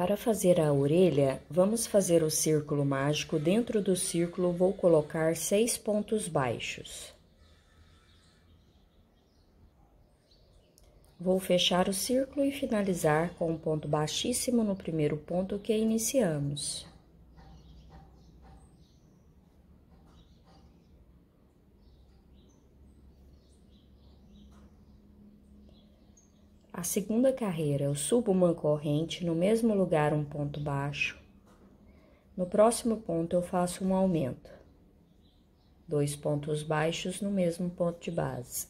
Para fazer a orelha, vamos fazer o círculo mágico. Dentro do círculo, vou colocar seis pontos baixos. Vou fechar o círculo e finalizar com um ponto baixíssimo no primeiro ponto que iniciamos. A segunda carreira, eu subo uma corrente, no mesmo lugar um ponto baixo. No próximo ponto eu faço um aumento. Dois pontos baixos no mesmo ponto de base.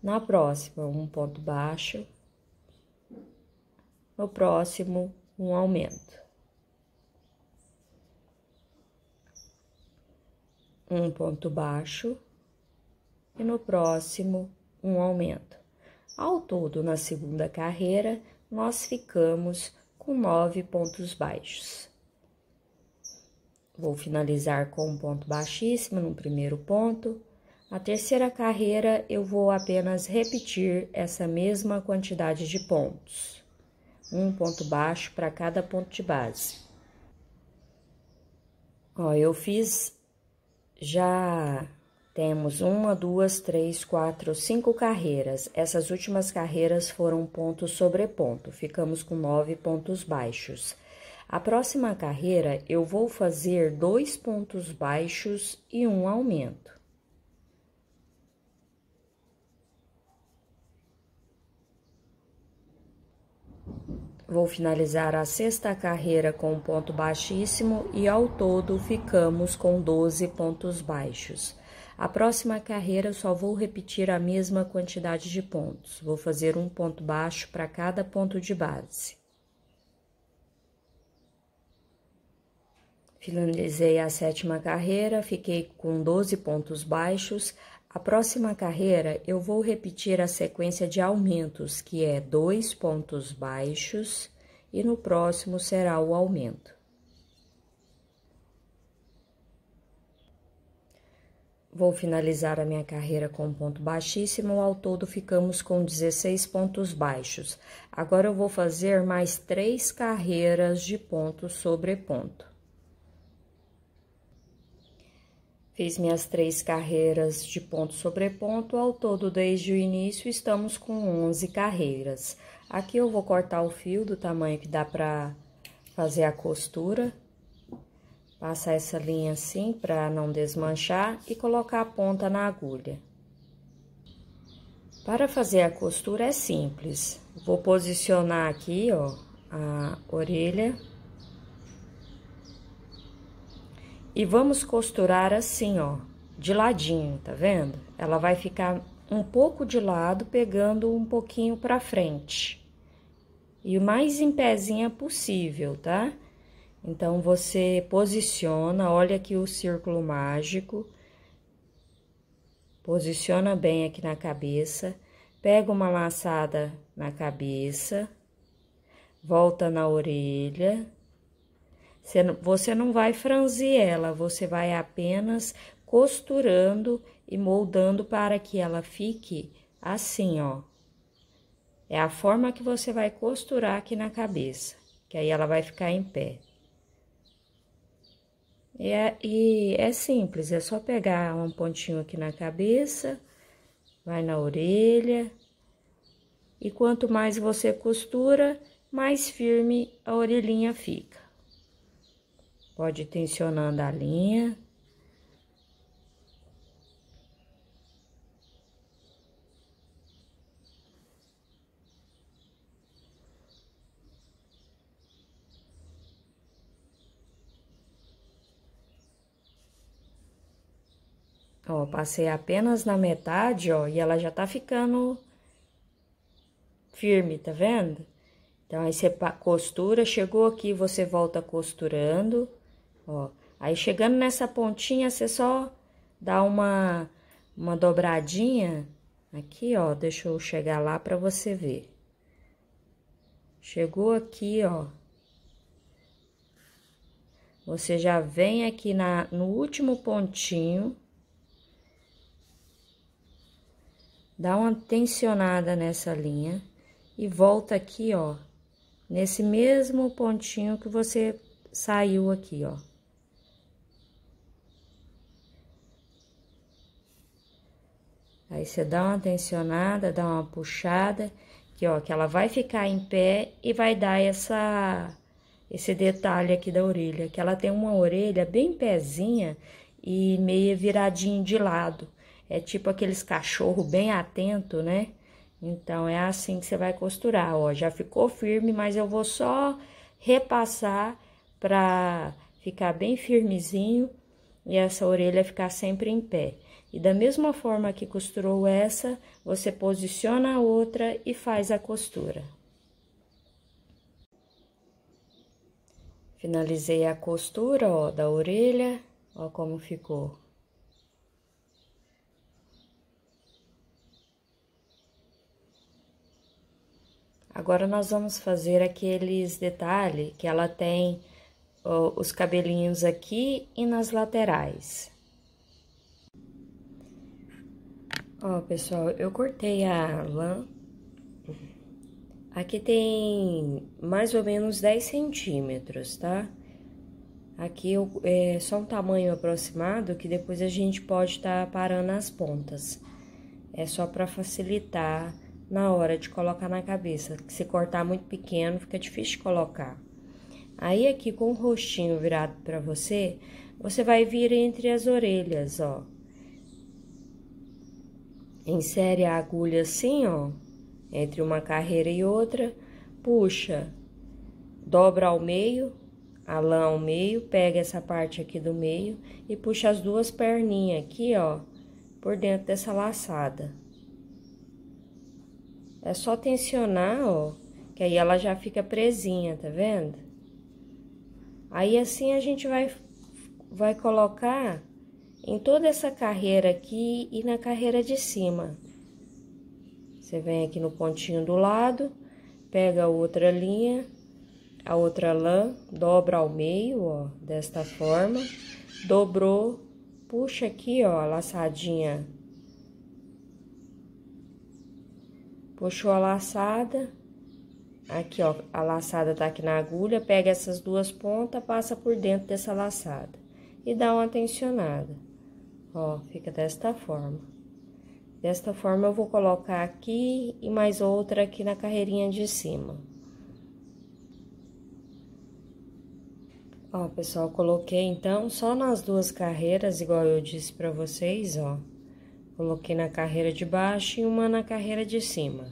Na próxima, um ponto baixo. No próximo, um aumento. Um ponto baixo. E no próximo, um aumento. Ao todo, na segunda carreira, nós ficamos com nove pontos baixos. Vou finalizar com um ponto baixíssimo no primeiro ponto. A terceira carreira, eu vou apenas repetir essa mesma quantidade de pontos. Um ponto baixo para cada ponto de base. Ó, eu fiz já temos uma, duas, três, quatro, cinco carreiras. Essas últimas carreiras foram ponto sobre ponto, ficamos com nove pontos baixos. A próxima carreira eu vou fazer dois pontos baixos e um aumento. Vou finalizar a sexta carreira com um ponto baixíssimo e ao todo ficamos com 12 pontos baixos. A próxima carreira eu só vou repetir a mesma quantidade de pontos. Vou fazer um ponto baixo para cada ponto de base. Finalizei a sétima carreira, fiquei com 12 pontos baixos. A próxima carreira eu vou repetir a sequência de aumentos, que é dois pontos baixos, e no próximo será o aumento. Vou finalizar a minha carreira com um ponto baixíssimo, ao todo ficamos com 16 pontos baixos. Agora eu vou fazer mais três carreiras de ponto sobre ponto. Fiz minhas três carreiras de ponto sobre ponto, ao todo desde o início estamos com 11 carreiras. Aqui eu vou cortar o fio do tamanho que dá para fazer a costura Passar essa linha assim para não desmanchar e colocar a ponta na agulha. Para fazer a costura é simples. Vou posicionar aqui, ó, a orelha. E vamos costurar assim, ó, de ladinho, tá vendo? Ela vai ficar um pouco de lado, pegando um pouquinho para frente. E o mais em pezinha possível, tá? Então, você posiciona, olha aqui o círculo mágico, posiciona bem aqui na cabeça, pega uma laçada na cabeça, volta na orelha. Você não vai franzir ela, você vai apenas costurando e moldando para que ela fique assim, ó. É a forma que você vai costurar aqui na cabeça, que aí ela vai ficar em pé. É, e é simples, é só pegar um pontinho aqui na cabeça, vai na orelha. E quanto mais você costura, mais firme a orelhinha fica. Pode ir tensionando a linha. Ó, passei apenas na metade, ó, e ela já tá ficando firme, tá vendo? Então, aí você costura, chegou aqui, você volta costurando, ó. Aí, chegando nessa pontinha, você só dá uma, uma dobradinha aqui, ó. Deixa eu chegar lá pra você ver. Chegou aqui, ó. Você já vem aqui na, no último pontinho Dá uma tensionada nessa linha e volta aqui, ó, nesse mesmo pontinho que você saiu aqui, ó. Aí, você dá uma tensionada, dá uma puxada, que ó, que ela vai ficar em pé e vai dar essa, esse detalhe aqui da orelha, que ela tem uma orelha bem pezinha e meia viradinha de lado é tipo aqueles cachorro bem atento, né? Então, é assim que você vai costurar, ó, já ficou firme, mas eu vou só repassar para ficar bem firmezinho e essa orelha ficar sempre em pé. E da mesma forma que costurou essa, você posiciona a outra e faz a costura. Finalizei a costura, ó, da orelha, ó como ficou. Agora nós vamos fazer aqueles detalhes que ela tem ó, os cabelinhos aqui e nas laterais. Ó, pessoal, eu cortei a lã. Aqui tem mais ou menos 10 centímetros, tá? Aqui eu, é só um tamanho aproximado que depois a gente pode estar tá parando as pontas. É só para facilitar na hora de colocar na cabeça, se cortar muito pequeno fica difícil de colocar. Aí aqui com o rostinho virado para você, você vai vir entre as orelhas, ó. Insere a agulha assim, ó, entre uma carreira e outra, puxa, dobra ao meio, a lã ao meio, pega essa parte aqui do meio e puxa as duas perninhas aqui, ó, por dentro dessa laçada. É só tensionar, ó, que aí ela já fica presinha, tá vendo? Aí assim a gente vai, vai colocar em toda essa carreira aqui e na carreira de cima. Você vem aqui no pontinho do lado, pega a outra linha, a outra lã, dobra ao meio, ó, desta forma. Dobrou, puxa aqui, ó, a laçadinha Puxou a laçada, aqui ó, a laçada tá aqui na agulha, pega essas duas pontas, passa por dentro dessa laçada e dá uma tensionada. Ó, fica desta forma. Desta forma, eu vou colocar aqui e mais outra aqui na carreirinha de cima. Ó, pessoal, coloquei então só nas duas carreiras, igual eu disse pra vocês, ó. Coloquei na carreira de baixo e uma na carreira de cima.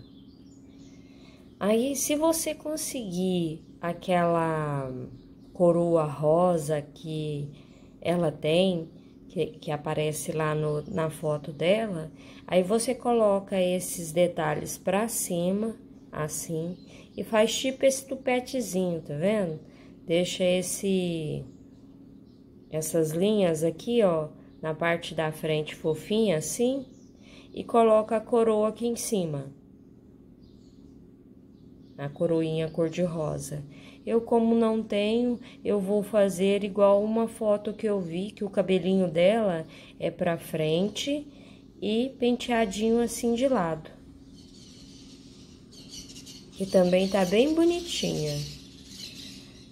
Aí, se você conseguir aquela coroa rosa que ela tem, que, que aparece lá no, na foto dela, aí você coloca esses detalhes pra cima, assim, e faz tipo esse tupetezinho, tá vendo? Deixa esse essas linhas aqui, ó, na parte da frente fofinha assim e coloca a coroa aqui em cima. A coroinha cor de rosa. Eu como não tenho, eu vou fazer igual uma foto que eu vi que o cabelinho dela é para frente e penteadinho assim de lado. E também tá bem bonitinha.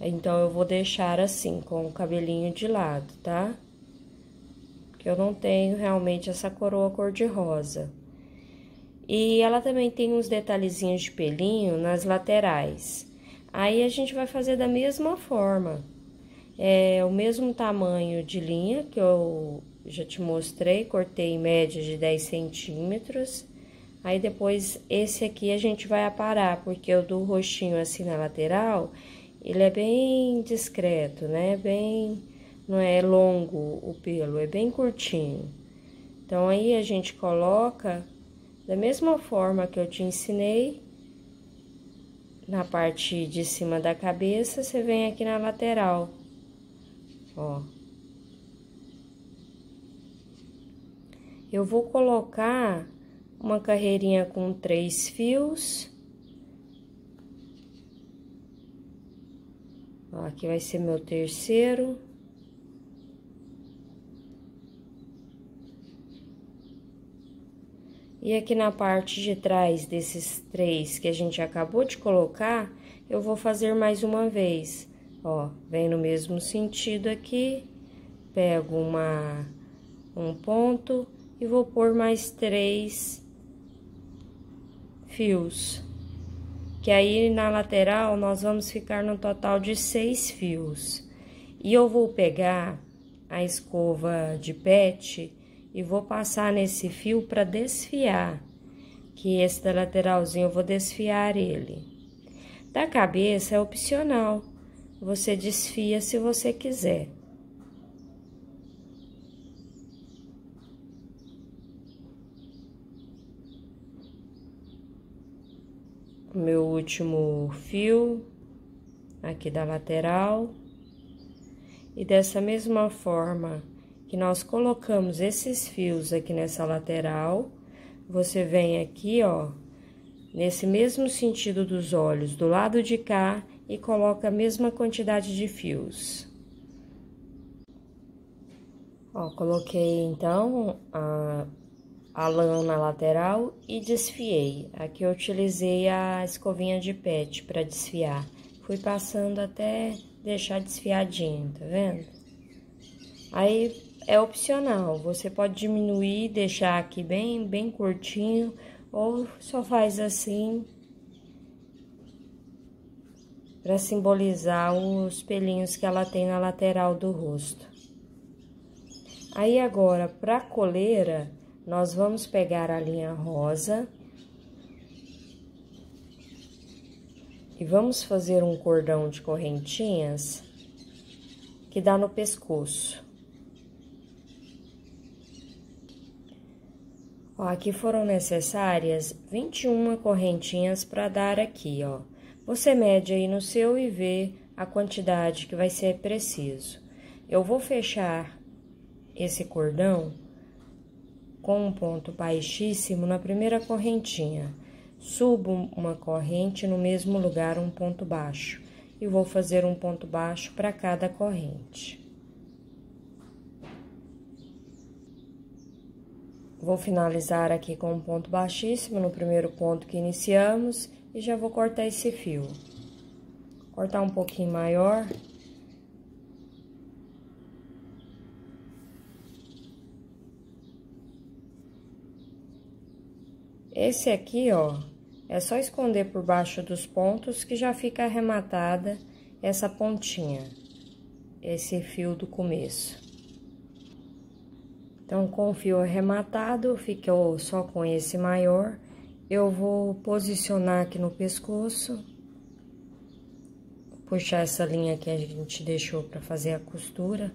Então eu vou deixar assim com o cabelinho de lado, tá? que eu não tenho realmente essa coroa cor-de-rosa. E ela também tem uns detalhezinhos de pelinho nas laterais. Aí a gente vai fazer da mesma forma. É o mesmo tamanho de linha que eu já te mostrei, cortei em média de 10 centímetros. Aí depois esse aqui a gente vai aparar, porque o do roxinho assim na lateral, ele é bem discreto, né? Bem não é longo o pelo, é bem curtinho. Então aí a gente coloca da mesma forma que eu te ensinei, na parte de cima da cabeça, você vem aqui na lateral, ó. Eu vou colocar uma carreirinha com três fios. Ó, aqui vai ser meu terceiro. E aqui na parte de trás desses três que a gente acabou de colocar, eu vou fazer mais uma vez. Ó, vem no mesmo sentido aqui, pego uma, um ponto e vou pôr mais três fios. Que aí na lateral nós vamos ficar no total de seis fios. E eu vou pegar a escova de pet e vou passar nesse fio para desfiar, que esse da lateralzinho eu vou desfiar ele. Da cabeça é opcional, você desfia se você quiser. Meu último fio aqui da lateral e dessa mesma forma que nós colocamos esses fios aqui nessa lateral, você vem aqui, ó, nesse mesmo sentido dos olhos, do lado de cá, e coloca a mesma quantidade de fios. Ó, coloquei então a, a lã na lateral e desfiei. Aqui eu utilizei a escovinha de pet para desfiar. Fui passando até deixar desfiadinho, tá vendo? Aí é opcional. Você pode diminuir, deixar aqui bem, bem curtinho, ou só faz assim para simbolizar os pelinhos que ela tem na lateral do rosto. Aí agora, para coleira, nós vamos pegar a linha rosa e vamos fazer um cordão de correntinhas que dá no pescoço. Ó, aqui foram necessárias 21 correntinhas para dar aqui, ó. Você mede aí no seu e vê a quantidade que vai ser preciso. Eu vou fechar esse cordão com um ponto baixíssimo na primeira correntinha. Subo uma corrente no mesmo lugar, um ponto baixo. E vou fazer um ponto baixo para cada corrente. Vou finalizar aqui com um ponto baixíssimo no primeiro ponto que iniciamos e já vou cortar esse fio. Cortar um pouquinho maior. Esse aqui, ó, é só esconder por baixo dos pontos que já fica arrematada essa pontinha, esse fio do começo. Então, com o fio arrematado, ficou só com esse maior. Eu vou posicionar aqui no pescoço. Puxar essa linha que a gente deixou para fazer a costura.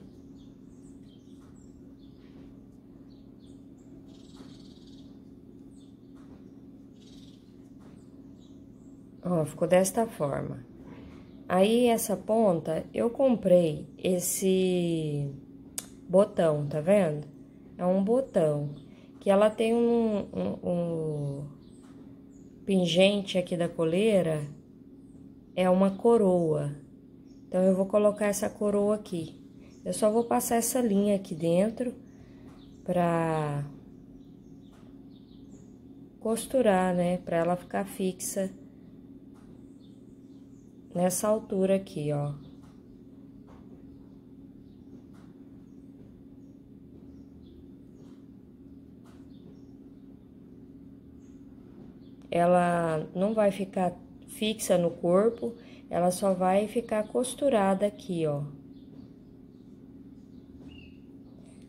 Ó, ficou desta forma. Aí, essa ponta, eu comprei esse botão, tá vendo? é um botão, que ela tem um, um, um pingente aqui da coleira, é uma coroa. Então, eu vou colocar essa coroa aqui. Eu só vou passar essa linha aqui dentro pra costurar, né? Pra ela ficar fixa nessa altura aqui, ó. ela não vai ficar fixa no corpo, ela só vai ficar costurada aqui, ó.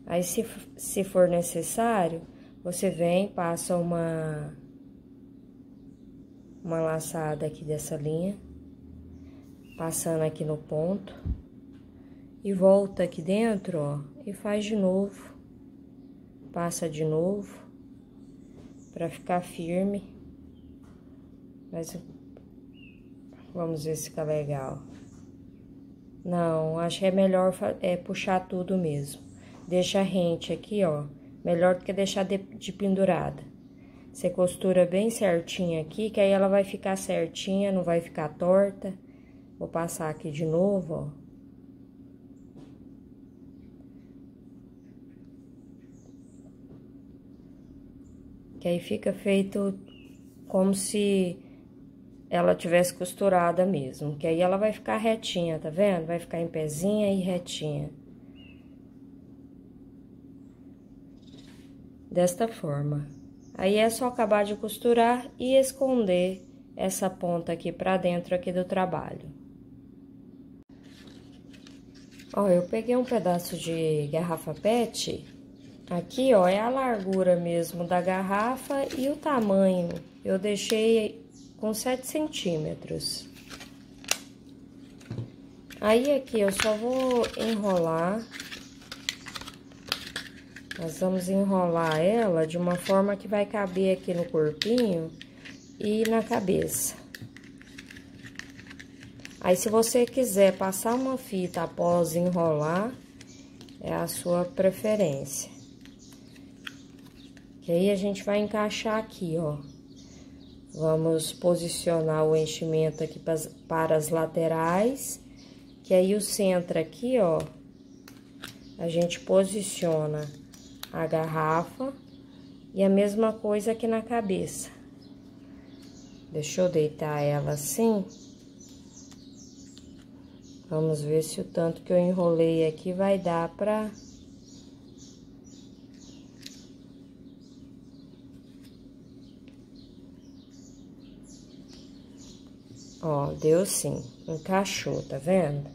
Aí, se, se for necessário, você vem, passa uma, uma laçada aqui dessa linha, passando aqui no ponto, e volta aqui dentro, ó, e faz de novo, passa de novo, pra ficar firme. Mas vamos ver se fica legal. Não, acho que é melhor é, puxar tudo mesmo. Deixa rente aqui, ó. Melhor do que deixar de, de pendurada. Você costura bem certinha aqui, que aí ela vai ficar certinha, não vai ficar torta. Vou passar aqui de novo, ó. que aí fica feito como se ela tivesse costurada mesmo, que aí ela vai ficar retinha, tá vendo? Vai ficar em pezinha e retinha. Desta forma. Aí é só acabar de costurar e esconder essa ponta aqui pra dentro aqui do trabalho. Ó, eu peguei um pedaço de garrafa pet. Aqui, ó, é a largura mesmo da garrafa e o tamanho. Eu deixei com 7 centímetros. Aí, aqui, eu só vou enrolar. Nós vamos enrolar ela de uma forma que vai caber aqui no corpinho e na cabeça. Aí, se você quiser passar uma fita após enrolar, é a sua preferência. E aí, a gente vai encaixar aqui, ó. Vamos posicionar o enchimento aqui para as laterais, que aí o centro aqui, ó, a gente posiciona a garrafa e a mesma coisa aqui na cabeça. Deixa eu deitar ela assim. Vamos ver se o tanto que eu enrolei aqui vai dar para Ó, deu sim. Encaixou, tá vendo?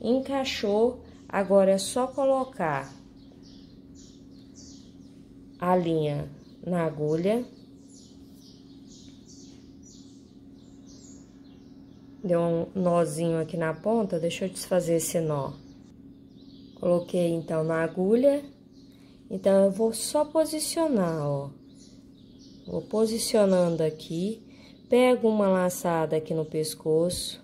Encaixou. Agora é só colocar a linha na agulha. Deu um nozinho aqui na ponta, deixa eu desfazer esse nó. Coloquei, então, na agulha. Então, eu vou só posicionar, ó. Vou posicionando aqui Pego uma laçada aqui no pescoço.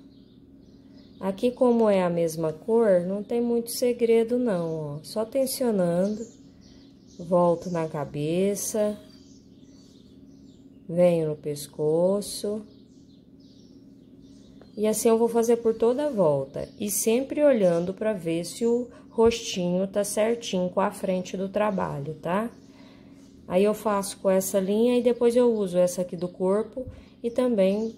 Aqui, como é a mesma cor, não tem muito segredo, não, ó. Só tensionando. Volto na cabeça. Venho no pescoço. E assim eu vou fazer por toda a volta. E sempre olhando para ver se o rostinho tá certinho com a frente do trabalho, tá? Aí eu faço com essa linha e depois eu uso essa aqui do corpo e também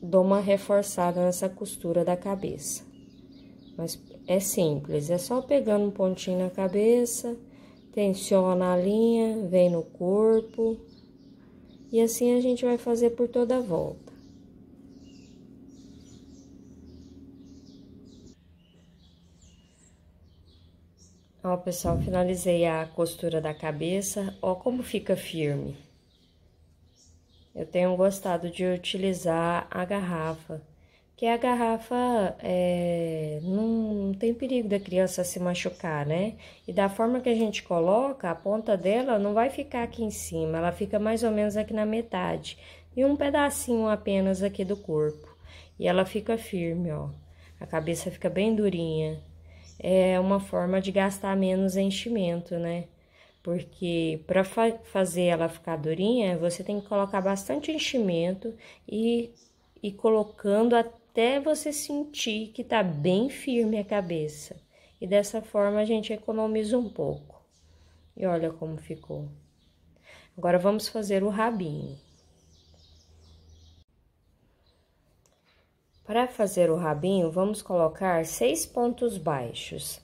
dou uma reforçada nessa costura da cabeça. Mas é simples, é só pegando um pontinho na cabeça, tensiona a linha, vem no corpo, e assim a gente vai fazer por toda a volta. Ó, pessoal, finalizei a costura da cabeça, ó como fica firme eu tenho gostado de utilizar a garrafa, que a garrafa é, não, não tem perigo da criança se machucar, né? E da forma que a gente coloca, a ponta dela não vai ficar aqui em cima, ela fica mais ou menos aqui na metade, e um pedacinho apenas aqui do corpo. E ela fica firme, ó. A cabeça fica bem durinha. É uma forma de gastar menos enchimento, né? porque para fa fazer ela ficar durinha, você tem que colocar bastante enchimento e e colocando até você sentir que tá bem firme a cabeça. E dessa forma a gente economiza um pouco. E olha como ficou. Agora vamos fazer o rabinho. Para fazer o rabinho, vamos colocar seis pontos baixos.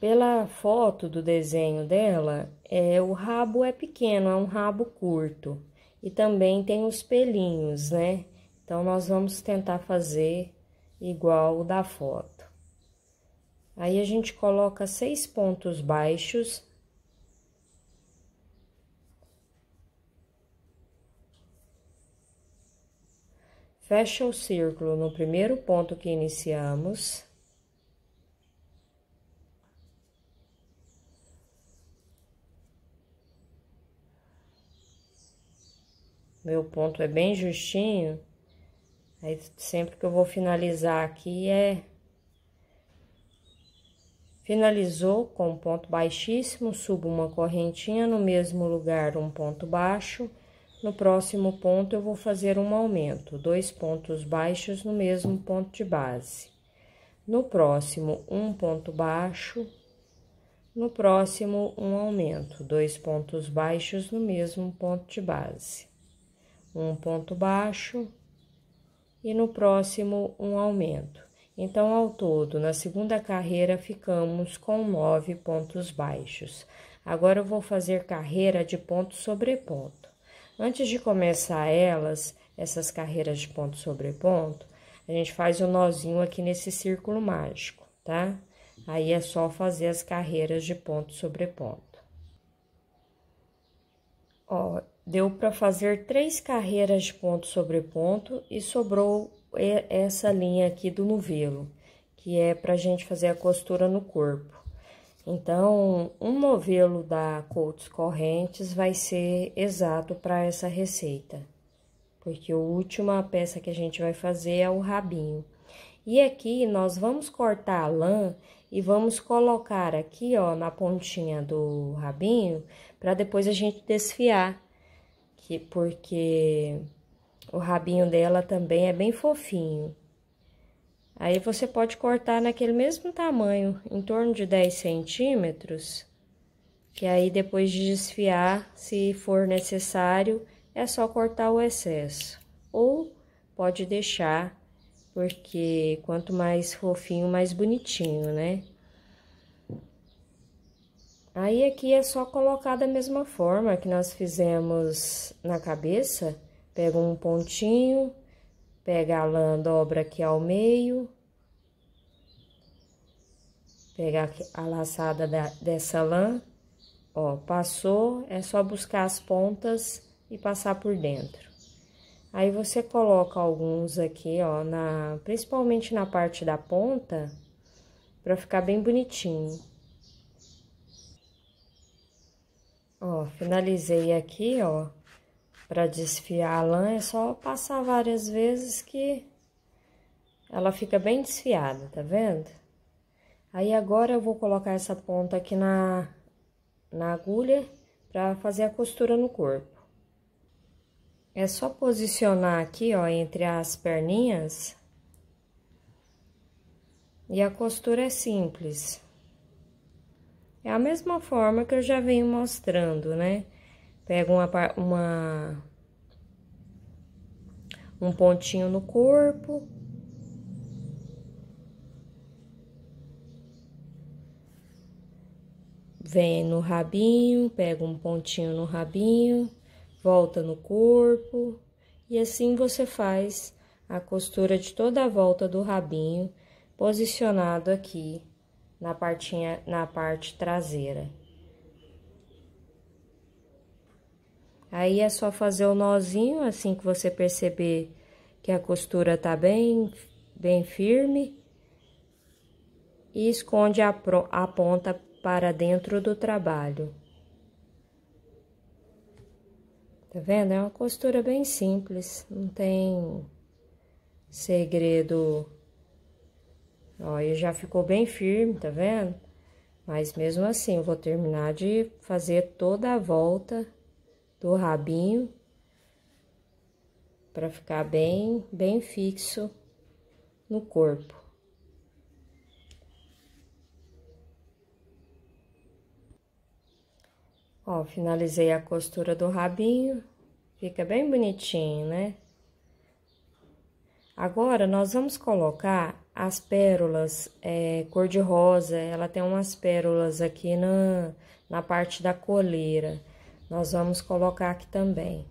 Pela foto do desenho dela, é, o rabo é pequeno, é um rabo curto. E também tem os pelinhos, né? Então, nós vamos tentar fazer igual o da foto. Aí, a gente coloca seis pontos baixos. Fecha o círculo no primeiro ponto que iniciamos. meu ponto é bem justinho, aí sempre que eu vou finalizar aqui é... Finalizou com um ponto baixíssimo, subo uma correntinha no mesmo lugar, um ponto baixo. No próximo ponto, eu vou fazer um aumento, dois pontos baixos no mesmo ponto de base. No próximo, um ponto baixo. No próximo, um aumento, dois pontos baixos no mesmo ponto de base um ponto baixo e no próximo um aumento. Então, ao todo, na segunda carreira ficamos com nove pontos baixos. Agora eu vou fazer carreira de ponto sobre ponto. Antes de começar elas, essas carreiras de ponto sobre ponto, a gente faz o um nozinho aqui nesse círculo mágico, tá? Aí é só fazer as carreiras de ponto sobre ponto. Ó, Deu para fazer três carreiras de ponto sobre ponto e sobrou essa linha aqui do novelo, que é para a gente fazer a costura no corpo. Então, um novelo da Coutos Correntes vai ser exato para essa receita, porque a última peça que a gente vai fazer é o rabinho. E aqui, nós vamos cortar a lã e vamos colocar aqui, ó, na pontinha do rabinho, para depois a gente desfiar que, porque o rabinho dela também é bem fofinho. Aí você pode cortar naquele mesmo tamanho, em torno de 10 centímetros, que aí depois de desfiar, se for necessário, é só cortar o excesso. Ou pode deixar, porque quanto mais fofinho, mais bonitinho, né? Aí aqui é só colocar da mesma forma que nós fizemos na cabeça. Pega um pontinho, pega a lã, dobra aqui ao meio. Pega a laçada da, dessa lã, ó, passou, é só buscar as pontas e passar por dentro. Aí você coloca alguns aqui, ó, na, principalmente na parte da ponta, pra ficar bem bonitinho. Ó, finalizei aqui, ó. Pra desfiar a lã, é só passar várias vezes que ela fica bem desfiada, tá vendo? Aí agora eu vou colocar essa ponta aqui na, na agulha pra fazer a costura no corpo. É só posicionar aqui, ó, entre as perninhas. E a costura é simples. É a mesma forma que eu já venho mostrando, né? Pego uma, uma um pontinho no corpo. Vem no rabinho, pega um pontinho no rabinho, volta no corpo. E assim você faz a costura de toda a volta do rabinho, posicionado aqui na, partinha, na parte traseira. Aí é só fazer o nozinho, assim que você perceber que a costura tá bem, bem firme. E esconde a, pro, a ponta para dentro do trabalho. Tá vendo? É uma costura bem simples, não tem segredo Ó, e já ficou bem firme, tá vendo? Mas mesmo assim, eu vou terminar de fazer toda a volta do rabinho para ficar bem, bem fixo no corpo. Ó, finalizei a costura do rabinho, fica bem bonitinho, né? Agora, nós vamos colocar as pérolas é, cor-de-rosa, ela tem umas pérolas aqui na, na parte da coleira. Nós vamos colocar aqui também.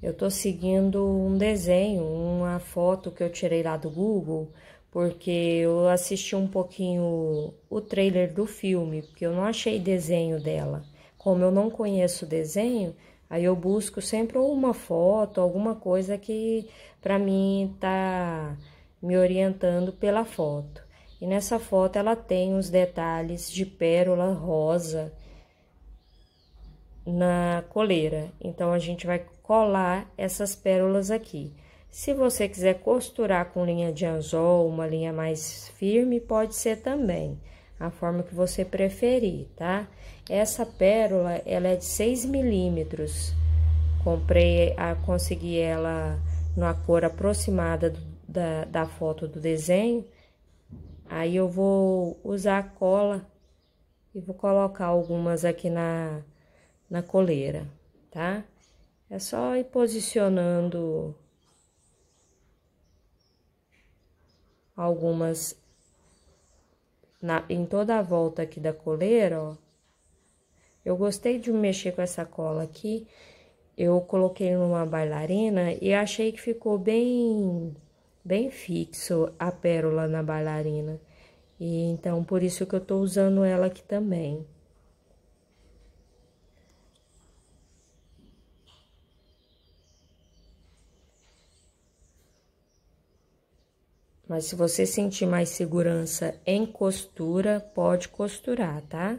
Eu tô seguindo um desenho, uma foto que eu tirei lá do Google, porque eu assisti um pouquinho o trailer do filme, porque eu não achei desenho dela. Como eu não conheço desenho, aí eu busco sempre uma foto, alguma coisa que para mim tá me orientando pela foto. E nessa foto ela tem os detalhes de pérola rosa na coleira. Então a gente vai colar essas pérolas aqui. Se você quiser costurar com linha de anzol, uma linha mais firme, pode ser também. A forma que você preferir, tá? Essa pérola, ela é de 6 milímetros. Comprei, a, consegui ela na cor aproximada do da, da foto do desenho, aí eu vou usar a cola e vou colocar algumas aqui na, na coleira, tá? É só ir posicionando algumas na, em toda a volta aqui da coleira, ó. Eu gostei de mexer com essa cola aqui. Eu coloquei numa bailarina e achei que ficou bem bem fixo a pérola na bailarina. E então, por isso que eu tô usando ela aqui também. Mas se você sentir mais segurança em costura, pode costurar, tá?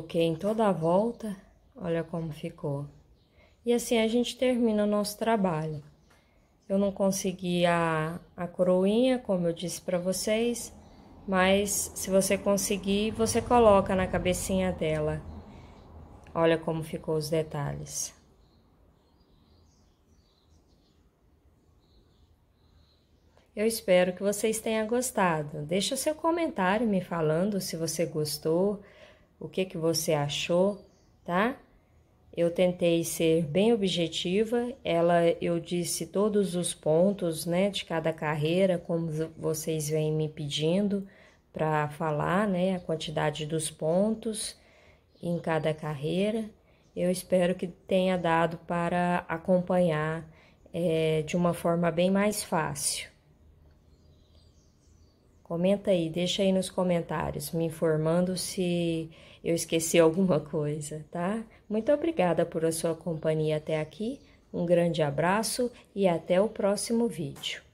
coloquei em toda a volta, olha como ficou. E assim a gente termina o nosso trabalho. Eu não consegui a, a coroinha, como eu disse para vocês, mas se você conseguir, você coloca na cabecinha dela. Olha como ficou os detalhes. Eu espero que vocês tenham gostado. Deixa seu comentário me falando se você gostou, o que que você achou, tá? Eu tentei ser bem objetiva, ela eu disse todos os pontos, né, de cada carreira, como vocês vêm me pedindo para falar, né, a quantidade dos pontos em cada carreira. Eu espero que tenha dado para acompanhar é, de uma forma bem mais fácil. Comenta aí, deixa aí nos comentários, me informando se eu esqueci alguma coisa, tá? Muito obrigada por a sua companhia até aqui, um grande abraço e até o próximo vídeo.